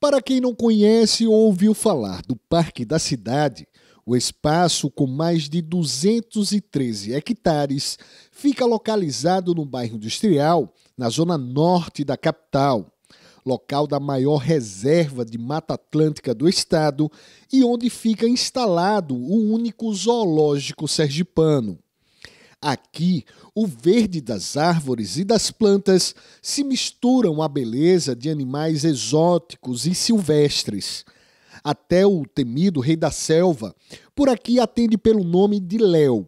Para quem não conhece ou ouviu falar do Parque da Cidade, o espaço, com mais de 213 hectares, fica localizado no bairro Industrial, na zona norte da capital, local da maior reserva de Mata Atlântica do estado e onde fica instalado o único zoológico sergipano. Aqui, o verde das árvores e das plantas se misturam à beleza de animais exóticos e silvestres. Até o temido rei da selva, por aqui atende pelo nome de Léo.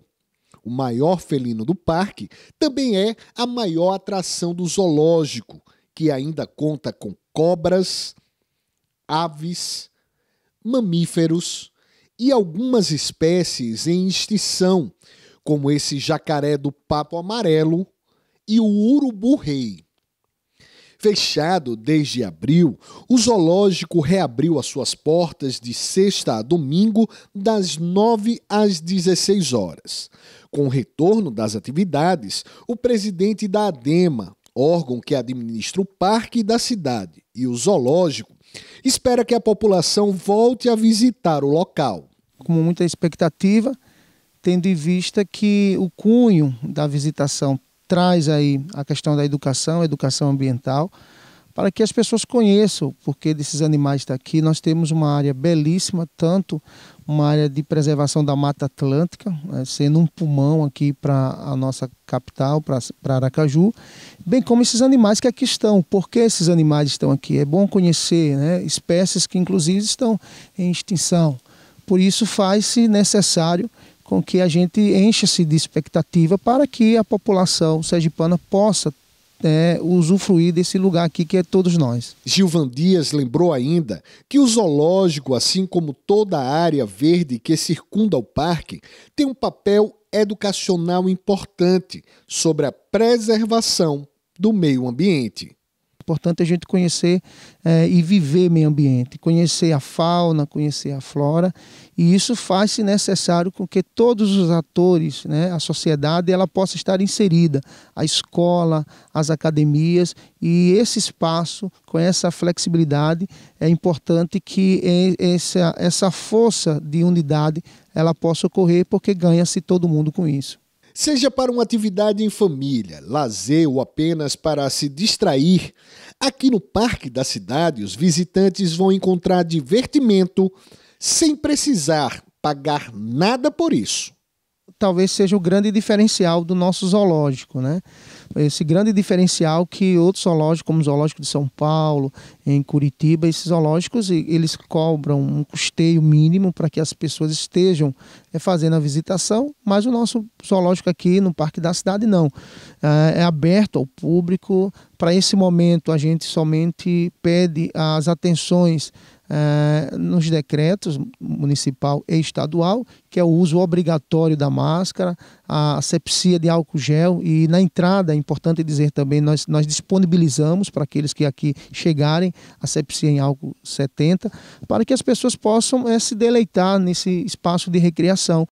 O maior felino do parque também é a maior atração do zoológico, que ainda conta com cobras, aves, mamíferos e algumas espécies em extinção, como esse jacaré do papo amarelo e o urubu rei. Fechado desde abril, o zoológico reabriu as suas portas de sexta a domingo, das 9 às 16 horas. Com o retorno das atividades, o presidente da ADEMA, órgão que administra o parque da cidade e o zoológico, espera que a população volte a visitar o local. Com muita expectativa, tendo em vista que o cunho da visitação traz aí a questão da educação, educação ambiental, para que as pessoas conheçam porque desses animais estão tá aqui. Nós temos uma área belíssima, tanto uma área de preservação da Mata Atlântica, né, sendo um pulmão aqui para a nossa capital, para Aracaju, bem como esses animais que aqui estão. Por que esses animais estão aqui? É bom conhecer né, espécies que, inclusive, estão em extinção. Por isso, faz-se necessário com que a gente encha-se de expectativa para que a população sergipana possa é, usufruir desse lugar aqui que é todos nós. Gilvan Dias lembrou ainda que o zoológico, assim como toda a área verde que circunda o parque, tem um papel educacional importante sobre a preservação do meio ambiente importante a gente conhecer é, e viver meio ambiente, conhecer a fauna, conhecer a flora, e isso faz-se necessário com que todos os atores, né, a sociedade, ela possa estar inserida, a escola, as academias, e esse espaço, com essa flexibilidade, é importante que essa, essa força de unidade ela possa ocorrer, porque ganha-se todo mundo com isso. Seja para uma atividade em família, lazer ou apenas para se distrair, aqui no Parque da Cidade os visitantes vão encontrar divertimento sem precisar pagar nada por isso. Talvez seja o grande diferencial do nosso zoológico, né? esse grande diferencial que outros zoológicos, como o Zoológico de São Paulo, em Curitiba, esses zoológicos, eles cobram um custeio mínimo para que as pessoas estejam eh, fazendo a visitação, mas o nosso zoológico aqui no Parque da Cidade não. Eh, é aberto ao público, para esse momento, a gente somente pede as atenções eh, nos decretos municipal e estadual, que é o uso obrigatório da máscara, a sepsia de álcool gel e na entrada, é importante dizer também, nós, nós disponibilizamos para aqueles que aqui chegarem a sepsia em álcool 70, para que as pessoas possam eh, se deleitar nesse espaço de recreação.